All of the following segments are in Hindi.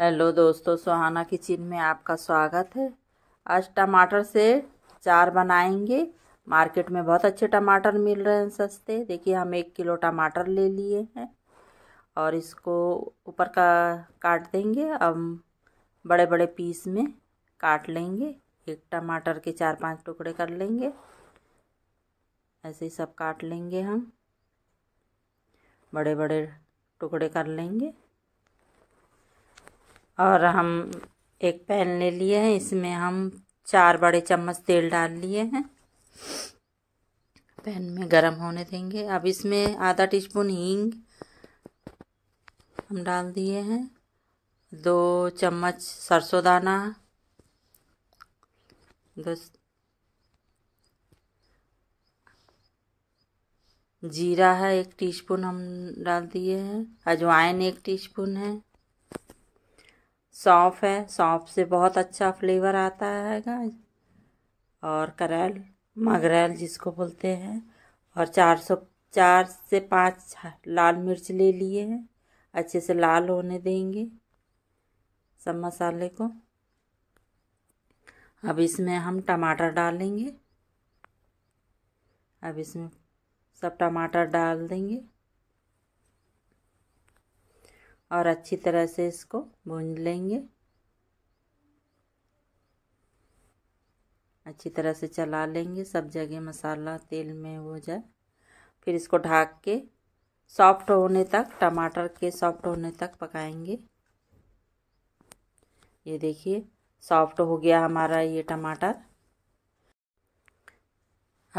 हेलो दोस्तों सुहाना किचन में आपका स्वागत है आज टमाटर से चार बनाएंगे मार्केट में बहुत अच्छे टमाटर मिल रहे हैं सस्ते देखिए हम एक किलो टमाटर ले लिए हैं और इसको ऊपर का काट देंगे अब बड़े बड़े पीस में काट लेंगे एक टमाटर के चार पांच टुकड़े कर लेंगे ऐसे ही सब काट लेंगे हम बड़े बड़े टुकड़े कर लेंगे और हम एक पैन ले लिए हैं इसमें हम चार बड़े चम्मच तेल डाल लिए हैं पैन में गरम होने देंगे अब इसमें आधा टीस्पून हींग हम डाल दिए हैं दो चम्मच सरसों दाना दो जीरा है एक टीस्पून हम डाल दिए हैं अजवाइन एक टीस्पून है सौंफ है सौंफ से बहुत अच्छा फ्लेवर आता है गाइस और करैल मगरैल जिसको बोलते हैं और चार सौ चार से पाँच लाल मिर्च ले लिए हैं अच्छे से लाल होने देंगे सब मसाले को अब इसमें हम टमाटर डालेंगे अब इसमें सब टमाटर डाल देंगे और अच्छी तरह से इसको भून लेंगे अच्छी तरह से चला लेंगे सब जगह मसाला तेल में हो जाए फिर इसको ढाक के सॉफ्ट होने तक टमाटर के सॉफ्ट होने तक पकाएंगे ये देखिए सॉफ्ट हो गया हमारा ये टमाटर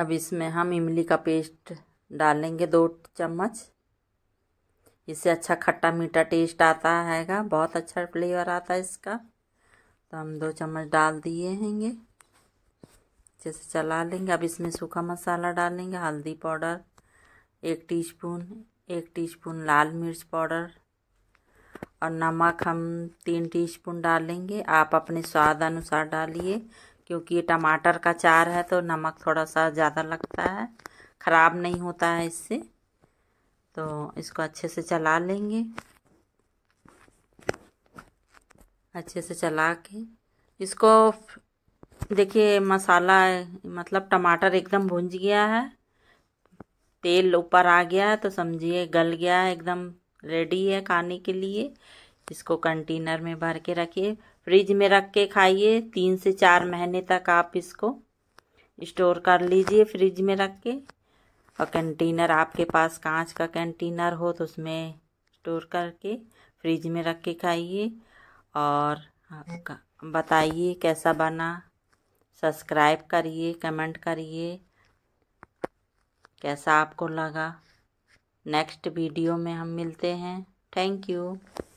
अब इसमें हम इमली का पेस्ट डालेंगे दो चम्मच इससे अच्छा खट्टा मीठा टेस्ट आता हैगा बहुत अच्छा फ्लेवर आता है इसका तो हम दो चम्मच डाल दिए हैं ये अच्छे से चला लेंगे अब इसमें सूखा मसाला डालेंगे हल्दी पाउडर एक टीस्पून एक टीस्पून लाल मिर्च पाउडर और नमक हम तीन टीस्पून डालेंगे आप अपने स्वाद अनुसार डालिए क्योंकि ये टमाटर का चार है तो नमक थोड़ा सा ज़्यादा लगता है ख़राब नहीं होता है इससे तो इसको अच्छे से चला लेंगे अच्छे से चला के इसको देखिए मसाला मतलब टमाटर एकदम भुंज गया है तेल ऊपर आ गया है तो समझिए गल गया है एकदम रेडी है खाने के लिए इसको कंटेनर में भर के रखिए फ्रिज में रख के खाइए तीन से चार महीने तक आप इसको स्टोर कर लीजिए फ्रिज में रख के और कंटेनर आपके पास कांच का कंटेनर हो तो उसमें स्टोर करके फ्रिज में रख के खाइए और बताइए कैसा बना सब्सक्राइब करिए कमेंट करिए कैसा आपको लगा नेक्स्ट वीडियो में हम मिलते हैं थैंक यू